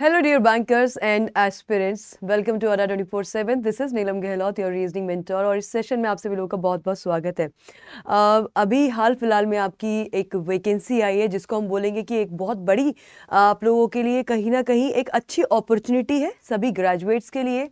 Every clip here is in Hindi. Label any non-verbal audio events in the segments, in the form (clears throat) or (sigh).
Hello dear bankers and aspirants welcome to Adda twenty four seven this is Neelam Gahlot your reasoning mentor. और इस सेशन में आप सभी लोगों का बहुत बहुत स्वागत है uh, अभी हाल फिलहाल में आपकी एक वैकेंसी आई है जिसको हम बोलेंगे कि एक बहुत बड़ी uh, आप लोगों के लिए कहीं ना कहीं एक अच्छी अपॉर्चुनिटी है सभी ग्रेजुएट्स के लिए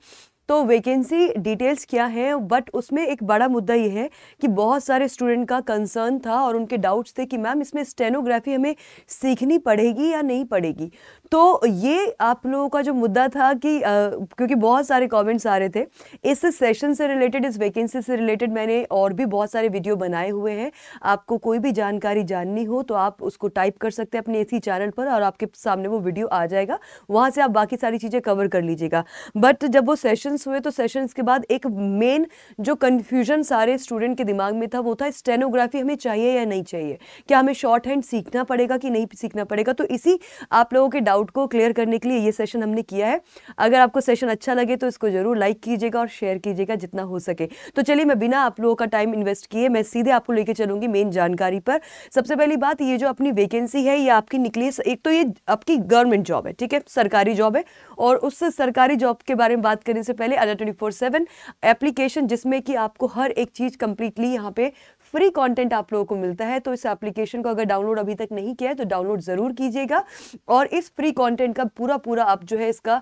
तो वैकेंसी डिटेल्स क्या है बट उसमें एक बड़ा मुद्दा ये है कि बहुत सारे स्टूडेंट का कंसर्न था और उनके डाउट्स थे कि मैम इसमें स्टेनोग्राफी हमें सीखनी पड़ेगी या नहीं पड़ेगी तो ये आप लोगों का जो मुद्दा था कि आ, क्योंकि बहुत सारे कमेंट्स आ रहे थे इस सेशन से रिलेटेड इस वैकेंसी से रिलेटेड मैंने और भी बहुत सारे वीडियो बनाए हुए हैं आपको कोई भी जानकारी जाननी हो तो आप उसको टाइप कर सकते हैं अपने इसी चैनल पर और आपके सामने वो वीडियो आ जाएगा वहाँ से आप बाकी सारी चीज़ें कवर कर लीजिएगा बट जब वो सेशन सेशंस हुए तो सेशंस के बाद एक मेन जो कन्फ्यूजन सारे स्टूडेंट के दिमाग में था वो था स्टेनोग्राफी हमें चाहिए या नहीं चाहिए क्या हमें शॉर्ट हैंड सीखना पड़ेगा कि नहीं सीखना पड़ेगा तो इसी आप लोगों के डाउट को क्लियर करने के लिए ये सेशन हमने किया है अगर आपको सेशन अच्छा लगे तो इसको जरूर लाइक कीजिएगा और शेयर कीजिएगा जितना हो सके तो चलिए मैं बिना आप लोगों का टाइम इन्वेस्ट किए मैं सीधे आपको लेके चलूंगी मेन जानकारी पर सबसे पहली बात ये जो अपनी वैकेंसी है ये आपकी निकली एक तो ये आपकी गवर्नमेंट जॉब है ठीक है सरकारी जॉब है और उस सरकारी जॉब के बारे में बात करने से पहले पहले Adda twenty four seven application जिसमें कि आपको हर एक चीज़ कंप्लीटली यहाँ पे फ्री कंटेंट आप लोगों को मिलता है तो इस एप्लीकेशन को अगर डाउनलोड अभी तक नहीं किया है तो डाउनलोड ज़रूर कीजिएगा और इस फ्री कंटेंट का पूरा पूरा आप जो है इसका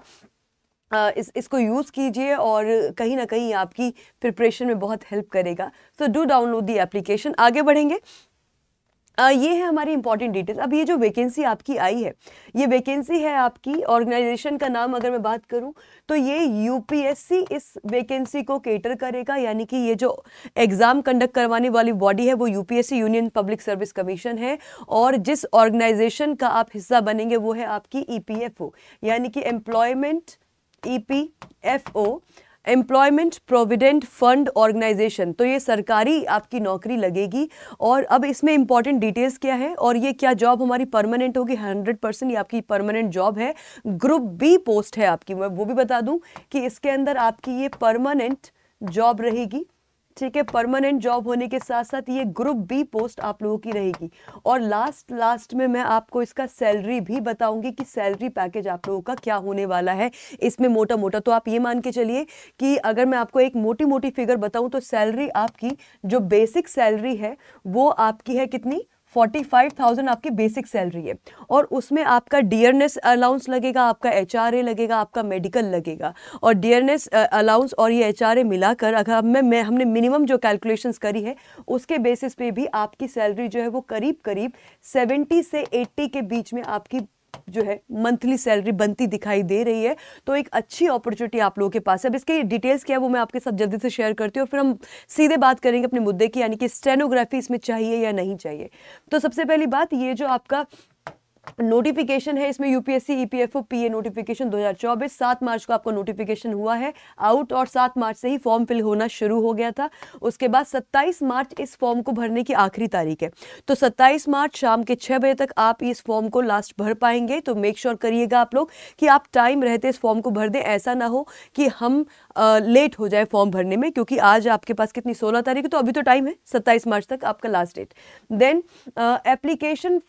इस इसको यूज़ कीजिए और कहीं ना कहीं आपकी प्रिपरेशन में बहुत हेल्प करेगा so do download the application आगे बढ़ेंगे आ, ये है हमारी इंपॉर्टेंट डिटेल अब ये जो वैकेंसी आपकी आई है ये वैकेंसी है आपकी ऑर्गेनाइजेशन का नाम अगर मैं बात करूं तो ये यूपीएससी इस वैकेंसी को केटर करेगा यानी कि ये जो एग्ज़ाम कंडक्ट करवाने वाली बॉडी है वो UPSC Union Public Service Commission है और जिस ऑर्गेनाइजेशन का आप हिस्सा बनेंगे वो है आपकी ई e यानी कि employment E e employment provident fund organisation तो ये सरकारी आपकी नौकरी लगेगी और अब इसमें इंपॉर्टेंट डिटेल्स क्या है और ये क्या जॉब हमारी परमानेंट होगी हंड्रेड परसेंट ये आपकी परमानेंट जॉब है ग्रुप बी पोस्ट है आपकी मैं वो भी बता दूं कि इसके अंदर आपकी ये परमानेंट जॉब रहेगी ठीक है परमानेंट जॉब होने के साथ साथ ये ग्रुप बी पोस्ट आप लोगों की रहेगी और लास्ट लास्ट में मैं आपको इसका सैलरी भी बताऊंगी कि सैलरी पैकेज आप लोगों का क्या होने वाला है इसमें मोटा मोटा तो आप ये मान के चलिए कि अगर मैं आपको एक मोटी मोटी फिगर बताऊं तो सैलरी आपकी जो बेसिक सैलरी है वो आपकी है कितनी फोर्टी फाइव थाउजेंड आपकी बेसिक सैलरी है और उसमें आपका डियरनेस अलाउंस लगेगा आपका एच लगेगा आपका मेडिकल लगेगा और डियरनेस अलाउंस और ये एच मिलाकर अगर मैं, मैं हमने मिनिमम जो कैलकुलेशन करी है उसके बेसिस पे भी आपकी सैलरी जो है वो करीब करीब सेवेंटी से एट्टी के बीच में आपकी जो है मंथली सैलरी बनती दिखाई दे रही है तो एक अच्छी अपॉर्चुनिटी आप लोगों के पास है अब इसके डिटेल्स क्या है वो मैं आपके साथ जल्दी से शेयर करती हूँ और फिर हम सीधे बात करेंगे अपने मुद्दे की यानी कि स्टेनोग्राफी इसमें चाहिए या नहीं चाहिए तो सबसे पहली बात ये जो आपका नोटिफिकेशन है इसमें यूपीएससी ईपीएफओ पीए नोटिफिकेशन 2024 7 मार्च को आपको नोटिफिकेशन हुआ है आउट और 7 मार्च से ही फॉर्म फिल होना शुरू हो गया था उसके बाद 27 मार्च इस फॉर्म को भरने की आखिरी तारीख है तो 27 मार्च शाम के छः बजे तक आप इस फॉर्म को लास्ट भर पाएंगे तो मेक श्योर करिएगा आप लोग कि आप टाइम रहते इस फॉर्म को भर दें ऐसा ना हो कि हम आ, लेट हो जाए फॉर्म भरने में क्योंकि आज आपके पास कितनी सोलह तारीख है तो अभी तो टाइम है सत्ताईस मार्च तक आपका लास्ट डेट देन एप्लीकेशन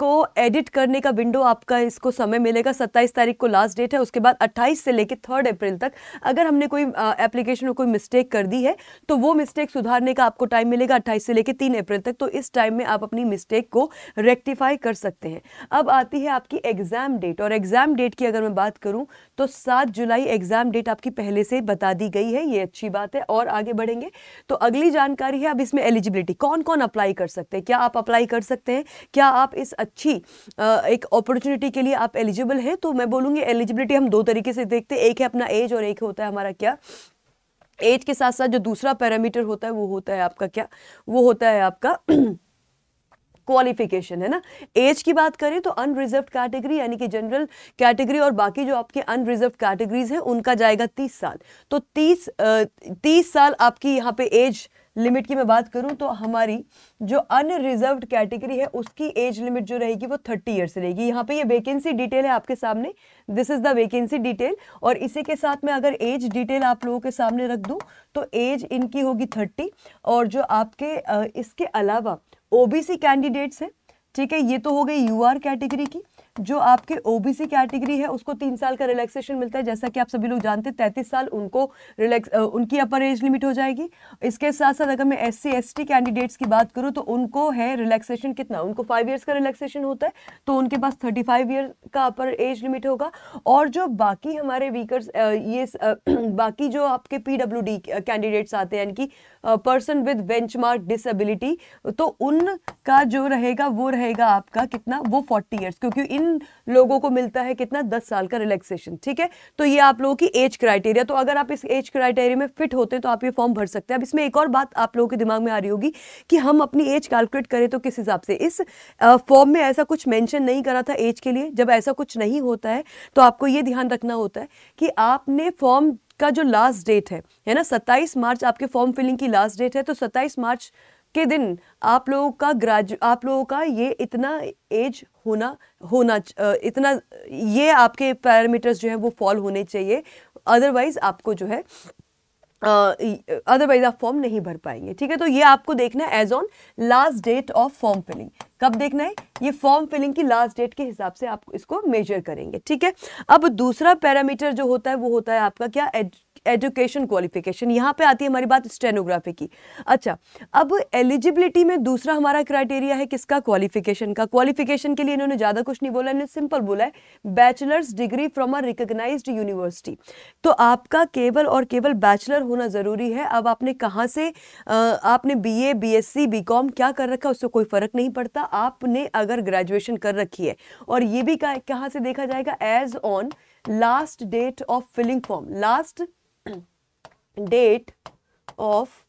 इसको एडिट करने का विंडो आपका इसको समय मिलेगा सत्ताईस तारीख को लास्ट डेट है उसके बाद अट्ठाईस से लेकर थर्ड अप्रैल तक अगर हमने कोई एप्लीकेशन में कोई मिस्टेक कर दी है तो वो मिस्टेक सुधारने का आपको टाइम मिलेगा अट्ठाईस से लेकर तीन अप्रैल तक तो इस टाइम में आप अपनी मिस्टेक को रेक्टिफाई कर सकते हैं अब आती है आपकी एग्ज़ाम डेट और एग्ज़ाम डेट की अगर मैं बात करूँ तो सात जुलाई एग्ज़ाम डेट आपकी पहले से बता दी गई है ये अच्छी बात है और आगे बढ़ेंगे तो अगली जानकारी है अब इसमें एलिजिबिलिटी कौन कौन अप्लाई कर सकते हैं क्या आप अप्लाई कर सकते हैं क्या आप इस अच्छी एक अपॉर्चुनिटी के लिए आप एलिजिबल हैं तो मैं बोलूँगी एलिजिबिलिटी हम दो तरीके से देखते हैं एक है अपना एज और एक होता है हमारा क्या एज के साथ साथ जो दूसरा पैरामीटर होता है वो होता है आपका क्या वो होता है आपका क्वालिफिकेशन (clears throat) है ना एज की बात करें तो अनरिजर्व कैटेगरी यानी कि जनरल कैटेगरी और बाकी जो आपके अनरिजर्व कैटेगरीज हैं उनका जाएगा तीस साल तो तीस तीस साल आपकी यहाँ पे एज लिमिट की मैं बात करूं तो हमारी जो अनरिजर्व कैटेगरी है उसकी एज लिमिट जो रहेगी वो थर्टी ईयर्स रहेगी यहाँ पे ये वैकेंसी डिटेल है आपके सामने this is the vacancy detail और इसी के साथ में अगर एज डिटेल आप लोगों के सामने रख दूँ तो एज इनकी होगी थर्टी और जो आपके इसके अलावा ओ कैंडिडेट्स हैं ठीक है ये तो हो गई यू कैटेगरी की जो आपके ओबीसी कैटेगरी है उसको तीन साल का रिलैक्सेशन मिलता है जैसा कि आप सभी लोग जानते हैं तैंतीस साल उनको रिलैक्स उनकी अपर एज लिमिट हो जाएगी इसके साथ साथ अगर मैं S C S T candidates की बात करूँ तो उनको है रिलैक्सेशन कितना उनको फाइव ईयर्स का रिलैक्सेशन होता है तो उनके पास थर्टी फाइव ईयर का अपर एज लिमिट होगा और जो बाकी हमारे वीकर्स ये (clears throat) बाकी जो आपके पी डब्ल्यू डी कैंडिडेट्स आते हैं यानी कि पर्सन विद बेंचमार्क डिसेबिलिटी तो उनका जो रहेगा वो रहेगा आपका कितना वो फोर्टी ईयर्स क्योंकि इन लोगों को मिलता है कितना दस साल का रिलैक्सेशन ठीक है तो ये आप लोगों की एज क्राइटेरिया तो अगर आप इस एज क्राइटेरिया में फिट होते हैं तो आप ये फॉर्म भर सकते हैं अब इसमें एक और बात आप लोगों के दिमाग में आ रही होगी कि हम अपनी एज कैलकुलेट करें तो किस हिसाब से इस फॉर्म में ऐसा कुछ मैंशन नहीं करा था एज के लिए जब ऐसा कुछ नहीं होता है तो आपको ये ध्यान रखना होता है कि आपने फॉर्म का जो लास्ट डेट है है ना 27 मार्च आपके फॉर्म फिलिंग की लास्ट डेट है तो 27 मार्च के दिन आप लोगों का ग्रेजु आप लोगों का ये इतना एज होना होना इतना ये आपके पैरामीटर्स जो है वो फॉल होने चाहिए अदरवाइज आपको जो है अदरवाइज आप फॉर्म नहीं भर पाएंगे ठीक है तो ये आपको देखना है age on last date of form filling कब देखना है ये फॉर्म फिलिंग की लास्ट डेट के हिसाब से आप इसको मेजर करेंगे ठीक है अब दूसरा पैरामीटर जो होता है वो होता है आपका क्या एजुकेशन क्वालिफिकेशन यहाँ पे आती है हमारी बात स्टेनोग्राफी की अच्छा अब एलिजिबिलिटी में दूसरा हमारा क्राइटेरिया है किसका क्वालिफिकेशन का क्वालिफिकेशन के लिए इन्होंने ज़्यादा कुछ नहीं बोला इन्होंने सिंपल बोला है bachelor's degree from a recognise university तो आपका केवल और केवल बैचलर होना ज़रूरी है अब आपने कहाँ से आपने B A B S C B com क्या कर रखा उससे कोई फ़र्क नहीं पड़ता आपने अगर ग्रेजुएशन कर रखी है और ये भी कहाँ से देखा जाएगा age on last date of filling form last date of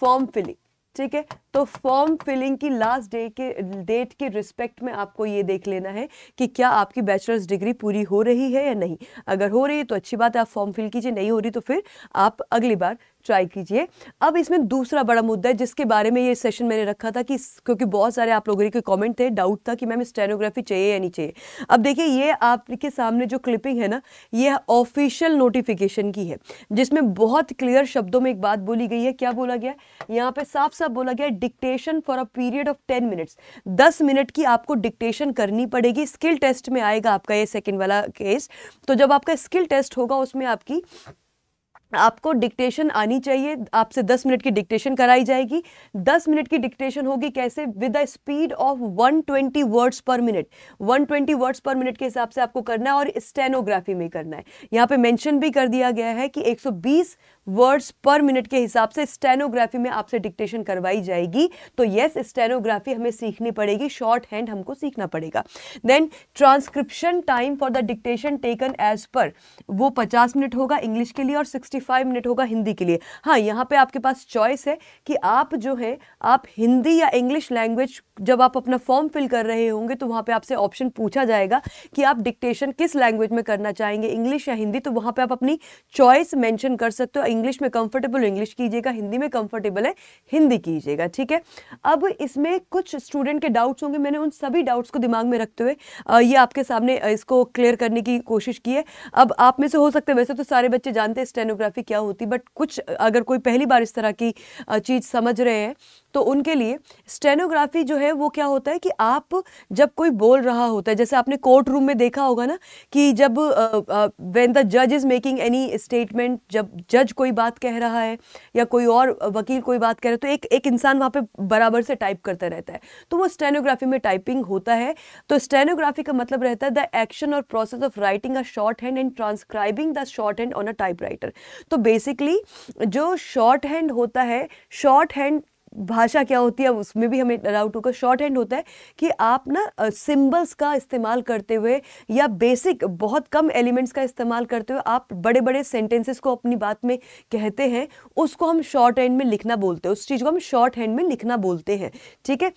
form filling ठीक है तो फॉर्म फिलिंग की लास्ट डे के डेट के रिस्पेक्ट में आपको ये देख लेना है कि क्या आपकी बैचलर्स डिग्री पूरी हो रही है या नहीं अगर हो रही है तो अच्छी बात है आप फॉर्म फिल कीजिए नहीं हो रही तो फिर आप अगली बार ट्राई कीजिए अब इसमें दूसरा बड़ा मुद्दा है जिसके बारे में ये सेशन मैंने रखा था कि क्योंकि बहुत सारे आप लोगों के कमेंट थे डाउट था कि मैम स्टेनोग्राफी चाहिए या नहीं चाहिए अब देखिए ये आपके सामने जो क्लिपिंग है ना ये ऑफिशियल नोटिफिकेशन की है जिसमें बहुत क्लियर शब्दों में एक बात बोली गई है क्या बोला गया यहाँ पर साफ साफ बोला गया dictation for a period of ten minutes दस मिनट की आपको डिक्टेशन करनी पड़ेगी स्किल टेस्ट में आएगा आपका ये सेकेंड वाला केस तो जब आपका स्किल टेस्ट होगा उसमें आपकी आपको डिक्टेशन आनी चाहिए आपसे 10 मिनट की डिक्टेशन कराई जाएगी 10 मिनट की डिक्टेशन होगी कैसे with the speed of 120 words per minute 120 words per minute के हिसाब से आपको करना है और स्टेनोग्राफी में करना है यहाँ पे मेंशन भी कर दिया गया है कि 120 वर्ड्स पर मिनट के हिसाब से स्टेनोग्राफी में आपसे डिक्टेशन करवाई जाएगी तो येस स्टेनोग्राफी हमें सीखनी पड़ेगी शॉर्ट हैंड हमको सीखना पड़ेगा then transcription time for the dictation taken as per वो पचास मिनट होगा इंग्लिश के लिए और सिक्सटी 45 मिनट होगा हिंदी के लिए हाँ यहाँ पे आपके पास चॉइस है कि आप जो है आप हिंदी या इंग्लिश लैंग्वेज जब आप अपना फॉर्म फिल कर रहे होंगे तो वहाँ पे आपसे ऑप्शन पूछा जाएगा कि आप डिक्टेशन किस लैंग्वेज में करना चाहेंगे इंग्लिश या हिंदी तो वहाँ पर आप अपनी चॉइस मैंशन कर सकते हो इंग्लिश में कंफर्टेबल इंग्लिश कीजिएगा हिंदी में कंफर्टेबल है हिंदी कीजिएगा ठीक है अब इसमें कुछ स्टूडेंट के डाउट्स होंगे मैंने उन सभी डाउट्स को दिमाग में रखते हुए ये आपके सामने इसको क्लियर करने की कोशिश की है अब आप में से हो सकते हैं वैसे तो सारे बच्चे जानते हैं स्टेनोग्राफी फोटोग्राफी क्या होती बट कुछ अगर कोई पहली बार इस तरह की चीज़ समझ रहे हैं तो उनके लिए स्टेनोग्राफी जो है वो क्या होता है कि आप जब कोई बोल रहा होता है जैसे आपने कोर्ट रूम में देखा होगा ना कि जब वेन द जज इज़ मेकिंग एनी स्टेटमेंट जब जज कोई बात कह रहा है या कोई और वकील कोई बात कह रहा है तो एक एक इंसान वहाँ पे बराबर से टाइप करता रहता है तो वो स्टेनोग्राफी में टाइपिंग होता है तो स्टेनोग्राफी का मतलब रहता है द एक्शन और process of writing a shorthand and transcribing the shorthand on a typewriter तो बेसिकली जो शॉर्ट हैंड होता है शॉर्ट हैंड भाषा क्या होती है उसमें भी हमें राउटू होगा शॉर्ट हैंड होता है कि आप ना सिंबल्स का इस्तेमाल करते हुए या बेसिक बहुत कम एलिमेंट्स का इस्तेमाल करते हुए आप बड़े बड़े सेंटेंसेस को अपनी बात में कहते हैं उसको हम शॉर्ट हैंड में लिखना बोलते हैं उस चीज़ को हम शॉर्ट हैंड में लिखना बोलते हैं ठीक है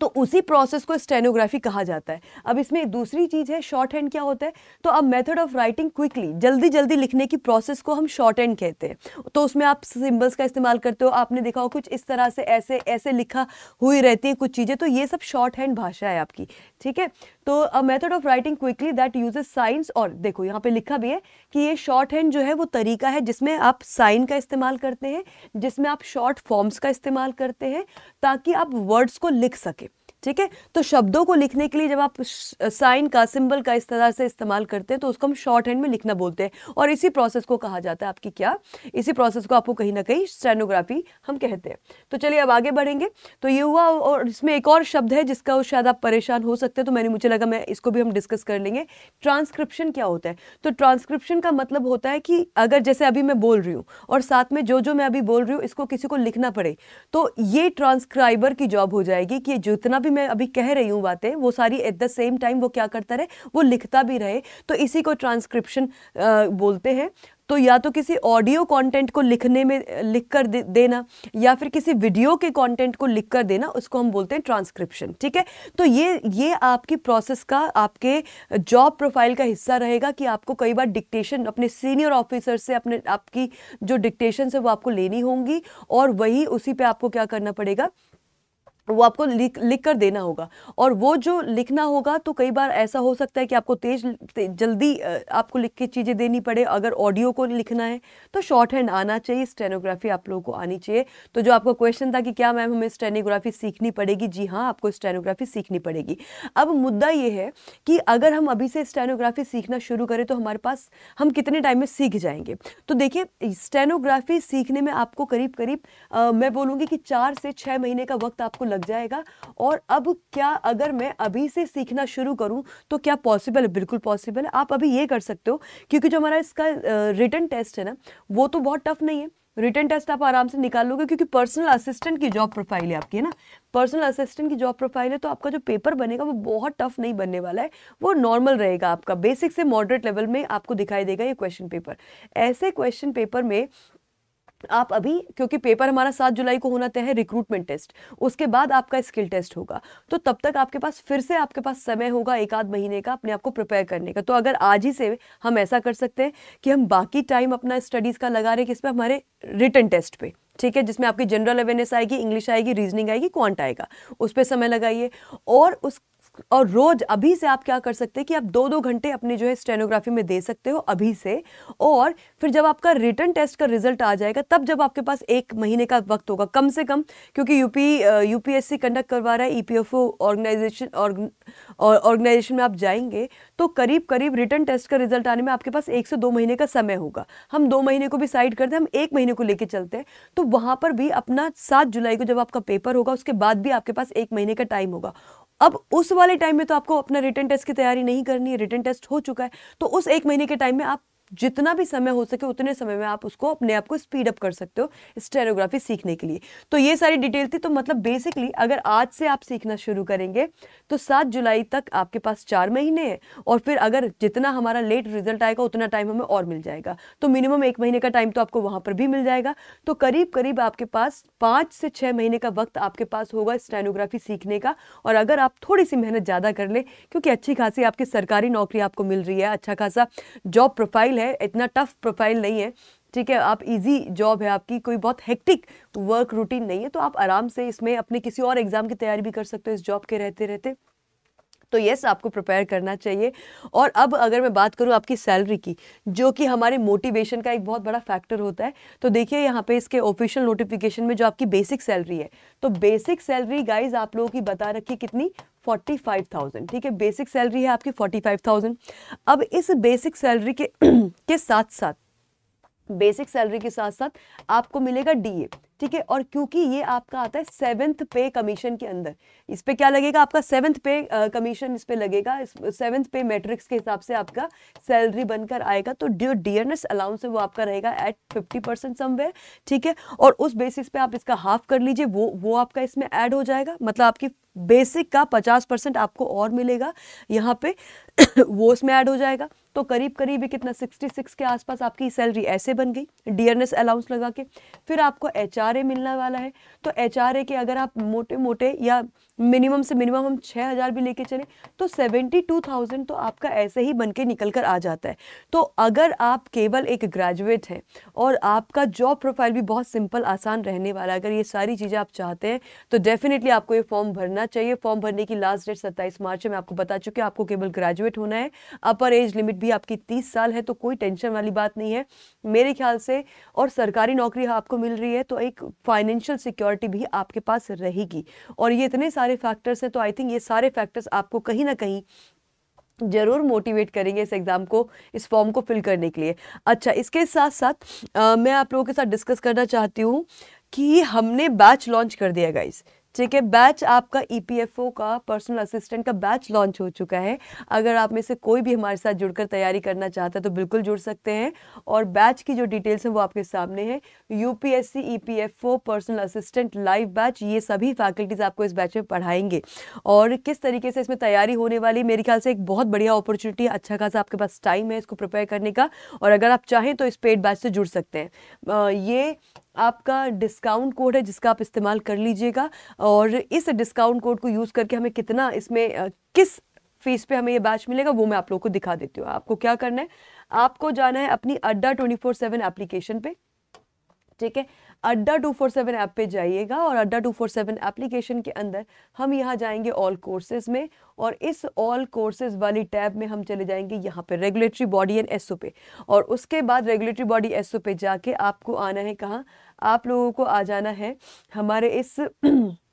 तो उसी प्रोसेस को स्टेनोग्राफी कहा जाता है अब इसमें दूसरी चीज़ है शॉर्ट हैंड क्या होता है तो अब मेथड ऑफ राइटिंग क्विकली जल्दी जल्दी लिखने की प्रोसेस को हम शॉर्ट हैंड कहते हैं तो उसमें आप सिंबल्स का इस्तेमाल करते हो आपने देखा हो कुछ इस तरह से ऐसे ऐसे लिखा हुई रहती है कुछ चीज़ें तो ये सब शॉर्ट हैंड भाषा है आपकी ठीक है तो a method of writing quickly that use signs और देखो यहाँ पे लिखा भी है कि ये शॉर्ट हैंड जो है वो तरीका है जिसमें आप साइन का इस्तेमाल करते हैं जिसमें आप शॉर्ट फॉर्म्स का इस्तेमाल करते हैं ताकि आप वर्ड्स को लिख सकें ठीक है तो शब्दों को लिखने के लिए जब आप साइन का सिंबल का इस तरह से इस्तेमाल करते हैं तो उसको हम शॉर्ट हैंड में लिखना बोलते हैं और इसी प्रोसेस को कहा जाता है आपकी क्या इसी प्रोसेस को आपको कहीं ना कहीं स्टेनोग्राफी हम कहते हैं तो चलिए अब आगे बढ़ेंगे तो ये हुआ और इसमें एक और शब्द है जिसका शायद आप परेशान हो सकते हैं तो मैंने मुझे लगा मैं इसको भी हम डिस्कस कर लेंगे ट्रांसक्रिप्शन क्या होता है तो ट्रांसक्रिप्शन का मतलब होता है कि अगर जैसे अभी मैं बोल रही हूँ और साथ में जो जो मैं अभी बोल रही हूँ इसको किसी को लिखना पड़े तो ये ट्रांसक्राइबर की जॉब हो जाएगी कि जितना भी भी मैं अभी कह रही हूँ बातें वो सारी एट द सेम टाइम वो क्या करता रहे वो लिखता भी रहे तो इसी को ट्रांसक्रिप्शन बोलते हैं तो या तो किसी ऑडियो कंटेंट को लिखने में लिख कर दे, देना या फिर किसी वीडियो के कंटेंट को लिख कर देना उसको हम बोलते हैं ट्रांसक्रिप्शन ठीक है तो ये ये आपकी प्रोसेस का आपके जॉब प्रोफाइल का हिस्सा रहेगा कि आपको कई बार डिक्टेशन अपने सीनियर ऑफिसर से अपने आपकी जो डिक्टेशन है वो आपको लेनी होंगी और वही उसी पर आपको क्या करना पड़ेगा वो आपको लिख लिख कर देना होगा और वो जो लिखना होगा तो कई बार ऐसा हो सकता है कि आपको तेज ते, जल्दी आपको लिख के चीज़ें देनी पड़े अगर ऑडियो को लिखना है तो शॉर्ट हैंड आना चाहिए स्टेनोग्राफी आप लोगों को आनी चाहिए तो जो आपका क्वेश्चन था कि क्या मैम हमें स्टेनोग्राफी सीखनी पड़ेगी जी हाँ आपको स्टेनोग्राफी सीखनी पड़ेगी अब मुद्दा ये है कि अगर हम अभी से स्टेनोग्राफी सीखना शुरू करें तो हमारे पास हम कितने टाइम में सीख जाएंगे तो देखिए स्टेनोग्राफी सीखने में आपको करीब करीब मैं बोलूँगी कि चार से छः महीने का वक्त आपको लग जाएगा और अब क्या अगर मैं अभी से सीखना शुरू करूं तो क्या पॉसिबल है बिल्कुल पॉसिबल है आप अभी ये कर सकते हो क्योंकि जो हमारा इसका रिटर्न टेस्ट है ना वो तो बहुत टफ नहीं है रिटर्न टेस्ट आप आराम से निकाल लोगे क्योंकि पर्सनल असिस्टेंट की जॉब प्रोफाइल है आपकी है ना पर्सनल असिस्टेंट की जॉब प्रोफाइल है तो आपका जो पेपर बनेगा वो बहुत टफ नहीं बनने वाला है वो नॉर्मल रहेगा आपका बेसिक से मॉडरेट लेवल में आपको दिखाई देगा ये क्वेश्चन पेपर ऐसे क्वेश्चन पेपर में आप अभी क्योंकि पेपर हमारा सात जुलाई को होना तय है रिक्रूटमेंट टेस्ट उसके बाद आपका स्किल टेस्ट होगा तो तब तक आपके पास फिर से आपके पास समय होगा एक आध महीने का अपने आप को प्रिपेयर करने का तो अगर आज ही से हम ऐसा कर सकते हैं कि हम बाकी टाइम अपना स्टडीज़ का लगा रहे हैं किस पे हमारे रिटर्न टेस्ट पे ठीक है जिसमें आपकी जनरल अवेयरनेस आएगी इंग्लिश आएगी रीजनिंग आएगी क्वांट आएगा उस पर समय लगाइए और उस और रोज़ अभी से आप क्या कर सकते हैं कि आप दो दो घंटे अपने जो है स्टेनोग्राफी में दे सकते हो अभी से और फिर जब आपका रिटर्न टेस्ट का रिजल्ट आ जाएगा तब जब आपके पास एक महीने का वक्त होगा कम से कम क्योंकि यूपी यूपीएससी कंडक्ट करवा रहा है ईपीएफओ ऑर्गेनाइजेशन ऑर्गेनाइजेशन में आप जाएंगे तो करीब करीब रिटर्न टेस्ट का रिजल्ट आने में आपके पास एक से दो महीने का समय होगा हम दो महीने को भी साइड करते हैं हम एक महीने को लेकर चलते हैं तो वहाँ पर भी अपना सात जुलाई को जब आपका पेपर होगा उसके बाद भी आपके पास एक महीने का टाइम होगा अब उस वाले टाइम में तो आपको अपना रिटर्न टेस्ट की तैयारी नहीं करनी है रिटर्न टेस्ट हो चुका है तो उस एक महीने के टाइम में आप जितना भी समय हो सके उतने समय में आप उसको अपने आप को स्पीड अप कर सकते हो स्टेरोग्राफी सीखने के लिए तो ये सारी डिटेल थी तो मतलब बेसिकली अगर आज से आप सीखना शुरू करेंगे तो सात जुलाई तक आपके पास चार महीने हैं और फिर अगर जितना हमारा लेट रिजल्ट आएगा उतना टाइम हमें और मिल जाएगा तो मिनिमम एक महीने का टाइम तो आपको वहाँ पर भी मिल जाएगा तो करीब करीब आपके पास पाँच से छः महीने का वक्त आपके पास होगा स्टेनोग्राफी सीखने का और अगर आप थोड़ी सी मेहनत ज़्यादा कर लें क्योंकि अच्छी खासी आपकी सरकारी नौकरी आपको मिल रही है अच्छा खासा जॉब प्रोफाइल है इतना टफ प्रोफाइल नहीं है ठीक है आप इजी जॉब है आपकी कोई बहुत हेक्टिक वर्क रूटीन नहीं है तो आप आराम से इसमें अपने किसी और एग्ज़ाम की तैयारी भी कर सकते हो इस जॉब के रहते रहते तो यस yes, आपको प्रिपेयर करना चाहिए और अब अगर मैं बात करूं आपकी सैलरी की जो कि हमारे मोटिवेशन का एक बहुत बड़ा फैक्टर होता है तो देखिए यहाँ पे इसके ऑफिशियल नोटिफिकेशन में जो आपकी बेसिक सैलरी है तो बेसिक सैलरी गाइस आप लोगों की बता रखी कितनी फोर्टी फाइव थाउजेंड ठीक है बेसिक सैलरी है आपकी फोर्टी फाइव थाउजेंड अब इस बेसिक सैलरी के (clears throat) के साथ साथ बेसिक सैलरी के साथ साथ आपको मिलेगा डीए ठीक है और क्योंकि ये आपका आता है सेवेंथ पे कमीशन के अंदर इस पर क्या लगेगा आपका सेवेंथ पे कमीशन इस पर लगेगा सेवेंथ पे मैट्रिक्स के हिसाब से आपका सैलरी बनकर आएगा तो जो डियरनेस अलाउंस है वो आपका रहेगा एट फिफ्टी परसेंट समवेयर ठीक है और उस बेसिस पे आप इसका हाफ कर लीजिए वो वो आपका इसमें ऐड हो जाएगा मतलब आपकी बेसिक का 50 परसेंट आपको और मिलेगा यहाँ पे (coughs) वो उसमें ऐड हो जाएगा तो करीब करीब ही कितना 66 के आसपास आपकी सैलरी ऐसे बन गई डियरनेस अलाउंस लगा के फिर आपको एच मिलने वाला है तो एच के अगर आप मोटे मोटे या मिनिमम से मिनिमम हम 6000 भी लेके चले तो 72,000 तो आपका ऐसे ही बन के निकल कर आ जाता है तो अगर आप केवल एक ग्रेजुएट हैं और आपका जॉब प्रोफाइल भी बहुत सिंपल आसान रहने वाला है अगर ये सारी चीज़ें आप चाहते हैं तो डेफिनेटली आपको ये फॉर्म भरना चाहिए फॉर्म भरने की लास्ट डेट सत्ताईस मार्च है मैं आपको बता चुकी हूँ आपको केवल ग्रेजुएट ग्रेजुएट होना है अपर एज लिमिट भी आपकी तीस साल है तो कोई टेंशन वाली बात नहीं है मेरे ख्याल से और सरकारी नौकरी हाँ, आपको मिल रही है तो एक फाइनेंशियल सिक्योरिटी भी आपके पास रहेगी और ये इतने सारे फैक्टर्स हैं तो आई थिंक ये सारे फैक्टर्स आपको कहीं ना कहीं जरूर मोटिवेट करेंगे इस एग्ज़ाम को इस फॉर्म को फिल करने के लिए अच्छा इसके साथ साथ आ, मैं आप लोगों के साथ डिस्कस करना चाहती हूँ कि हमने बैच लॉन्च कर दिया गाइज़ ठीक है बैच आपका ईपीएफओ e का पर्सनल असिस्टेंट का बैच लॉन्च हो चुका है अगर आप में से कोई भी हमारे साथ जुड़कर तैयारी करना चाहता है तो बिल्कुल जुड़ सकते हैं और बैच की जो डिटेल्स हैं वो आपके सामने हैं UPSC EPFO personal assistant live batch ये सभी फैकल्टीज़ आपको इस बैच में पढ़ाएंगे और किस तरीके से इसमें तैयारी होने वाली मेरे ख्याल से एक बहुत बढ़िया अपॉर्चुनिटी है अच्छा खासा आपके पास टाइम है इसको प्रिपेयर करने का और अगर आप चाहें तो इस पेड बैच से जुड़ सकते हैं ये आपका डिस्काउंट कोड है जिसका आप इस्तेमाल कर लीजिएगा और इस डिस्काउंट कोड को यूज़ करके हमें कितना इसमें किस फीस पे हमें ये बैच मिलेगा वो मैं आप लोगों को दिखा देती हूँ आपको क्या करना है आपको जाना है अपनी अड्डा ट्वेंटी फोर सेवन एप्लीकेशन पे ठीक है अड्डा 247 ऐप पे जाइएगा और अड्डा 247 एप्लीकेशन के अंदर हम यहाँ जाएंगे ऑल कोर्सेज में और इस ऑल कोर्सेज वाली टैब में हम चले जाएंगे यहाँ पे रेगुलेटरी बॉडी एंड एसओ पे और उसके बाद रेगुलेटरी बॉडी एसओ पे जाके आपको आना है कहाँ आप लोगों को आ जाना है हमारे इस (clears throat)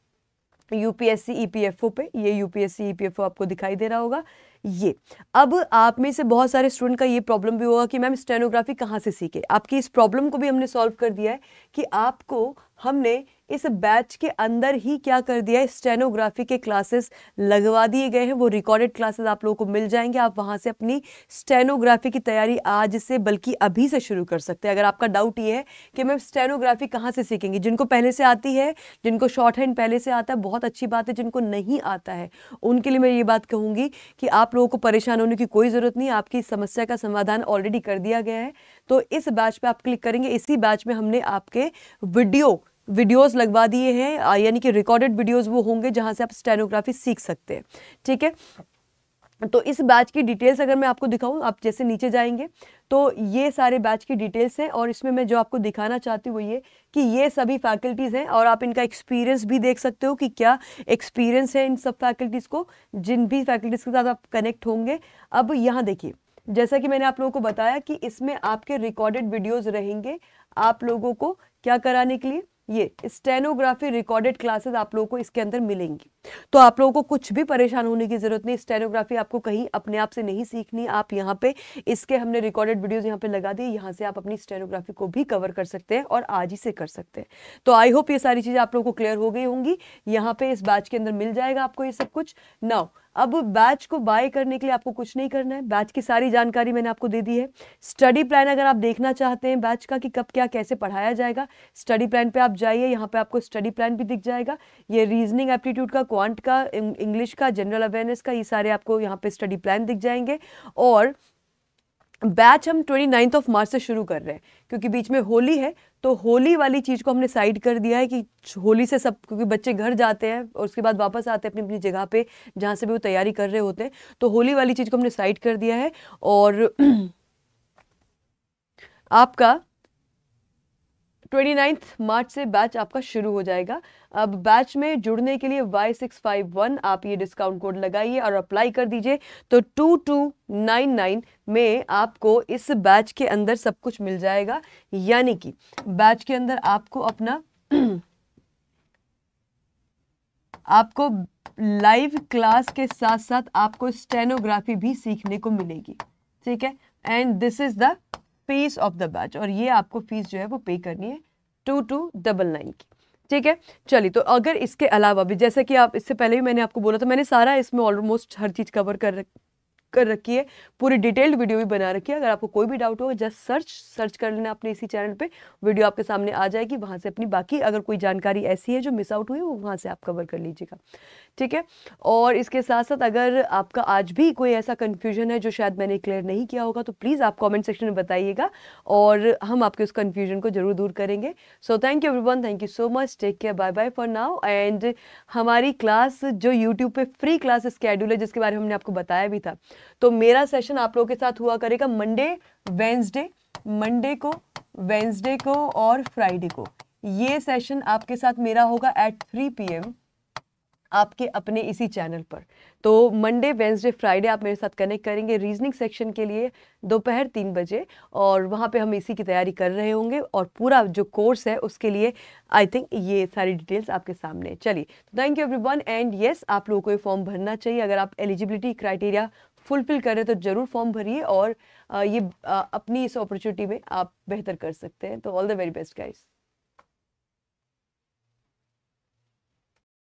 यूपीएससी ईपीएफओ e पे ये यूपीएससी ईपीएफओ e आपको दिखाई दे रहा होगा ये अब आप में से बहुत सारे स्टूडेंट का ये प्रॉब्लम भी होगा कि मैम स्टेनोग्राफी कहाँ से सीखे आपकी इस प्रॉब्लम को भी हमने सॉल्व कर दिया है कि आपको हमने इस बैच के अंदर ही क्या कर दिया है स्टेनोग्राफी के क्लासेस लगवा दिए गए हैं वो रिकॉर्डेड क्लासेस आप लोगों को मिल जाएंगे आप वहाँ से अपनी स्टेनोग्राफी की तैयारी आज से बल्कि अभी से शुरू कर सकते हैं अगर आपका डाउट ये है कि मैम स्टेनोग्राफी कहाँ से सीखेंगी जिनको पहले से आती है जिनको शॉर्ट हैंड पहले से आता है बहुत अच्छी बात है जिनको नहीं आता है उनके लिए मैं ये बात कहूँगी कि आप लोगों को परेशान होने की कोई ज़रूरत नहीं आपकी समस्या का समाधान ऑलरेडी कर दिया गया है तो इस बैच पे आप क्लिक करेंगे इसी बैच में हमने आपके वीडियो वीडियोस लगवा दिए हैं यानी कि रिकॉर्डेड वीडियोस वो होंगे जहां से आप स्टेनोग्राफी सीख सकते हैं ठीक है तो इस बैच की डिटेल्स अगर मैं आपको दिखाऊं आप जैसे नीचे जाएंगे तो ये सारे बैच की डिटेल्स हैं और इसमें मैं जो आपको दिखाना चाहती हूँ वो ये कि ये सभी फैकल्टीज़ हैं और आप इनका एक्सपीरियंस भी देख सकते हो कि क्या एक्सपीरियंस है इन सब फैकल्टीज़ को जिन भी फैकल्टीज़ के साथ आप कनेक्ट होंगे अब यहाँ देखिए जैसा कि मैंने आप लोगों को बताया कि इसमें आपके रिकॉर्डेड वीडियोस रहेंगे आप लोगों को क्या कराने के लिए ये स्टेनोग्राफी रिकॉर्डेड क्लासेस आप लोगों को इसके अंदर मिलेंगी तो आप लोगों को कुछ भी परेशान होने की ज़रूरत नहीं स्टेनोग्राफी आपको कहीं अपने आप से नहीं सीखनी आप यहाँ पे इसके हमने रिकॉर्डेड वीडियोस यहाँ पे लगा दिए यहाँ से आप अपनी स्टेनोग्राफी को भी कवर कर सकते हैं और आज ही से कर सकते हैं तो आई होप ये सारी चीज़ें आप लोगों को क्लियर हो गई होंगी यहाँ पे इस बैच के अंदर मिल जाएगा आपको ये सब कुछ नाउ अब बैच को बाय करने के लिए आपको कुछ नहीं करना है बैच की सारी जानकारी मैंने आपको दे दी है स्टडी प्लान अगर आप देखना चाहते हैं बैच का कि कब क्या कैसे पढ़ाया जाएगा स्टडी प्लान पे आप जाइए यहाँ पे आपको स्टडी प्लान भी दिख जाएगा ये रीजनिंग एप्टीट्यूड का क्वांट का इंग्लिश का जनरल अवेयरनेस का ये सारे आपको यहाँ पे स्टडी प्लान दिख जाएंगे और बैच हम ट्वेंटी नाइन्थ ऑफ मार्च से शुरू कर रहे हैं क्योंकि बीच में होली है तो होली वाली चीज़ को हमने साइड कर दिया है कि होली से सब क्योंकि बच्चे घर जाते हैं और उसके बाद वापस आते हैं अपनी अपनी जगह पे जहाँ से भी वो तैयारी कर रहे होते हैं तो होली वाली चीज़ को हमने साइड कर दिया है और (clears throat) आपका 29 मार्च से बैच आपका शुरू हो जाएगा अब बैच में जुड़ने के लिए Y651 आप ये डिस्काउंट कोड लगाइए और अप्लाई कर दीजिए तो 2299 में आपको इस बैच के अंदर सब कुछ मिल जाएगा यानी कि बैच के अंदर आपको अपना (clears throat) आपको लाइव क्लास के साथ साथ आपको स्टेनोग्राफी भी सीखने को मिलेगी ठीक है and this is the fees of the batch और ये आपको फीस जो है वो पे करनी है टू टू डबल नाइन की ठीक है चलिए तो अगर इसके अलावा भी जैसे कि आप इससे पहले भी मैंने आपको बोला था मैंने सारा इसमें ऑलमोस्ट हर चीज़ कवर कर कर रखी है पूरी डिटेल्ड वीडियो भी बना रखी है अगर आपको कोई भी डाउट होगा जस्ट सर्च सर्च कर लेना अपने इसी चैनल पे वीडियो आपके सामने आ जाएगी वहाँ से अपनी बाकी अगर कोई जानकारी ऐसी है जो मिस आउट हुई वो वहाँ से आप कवर कर लीजिएगा ठीक है और इसके साथ साथ अगर आपका आज भी कोई ऐसा कन्फ्यूजन है जो शायद मैंने क्लियर नहीं किया होगा तो प्लीज़ आप कॉमेंट सेक्शन में बताइएगा और हम आपके उस कन्फ्यूजन को जरूर दूर करेंगे so thank you everyone thank you so much take care bye bye for now and हमारी क्लास जो यूट्यूब पर फ्री क्लास स्केड्यूल है जिसके बारे में हमने आपको बताया भी था तो मेरा सेशन आप लोगों के साथ हुआ करेगा मंडे वेंसडे मंडे को वेंसडे को और फ्राइडे को ये सेशन आपके साथ मेरा होगा एट थ्री पी आपके अपने इसी चैनल पर तो मंडे वेंसडे फ्राइडे आप मेरे साथ कनेक्ट करेंगे रीजनिंग सेक्शन के लिए दोपहर तीन बजे और वहाँ पे हम इसी की तैयारी कर रहे होंगे और पूरा जो कोर्स है उसके लिए आई थिंक ये सारी डिटेल्स आपके सामने चलिए thank you everyone and yes आप लोगों को ये फॉर्म भरना चाहिए अगर आप एलिजिबिलिटी क्राइटेरिया फुलफिल कर रहे तो ज़रूर फॉर्म भरिए और ये अपनी इस अपॉर्चुनिटी में आप बेहतर कर सकते हैं तो all the very best guys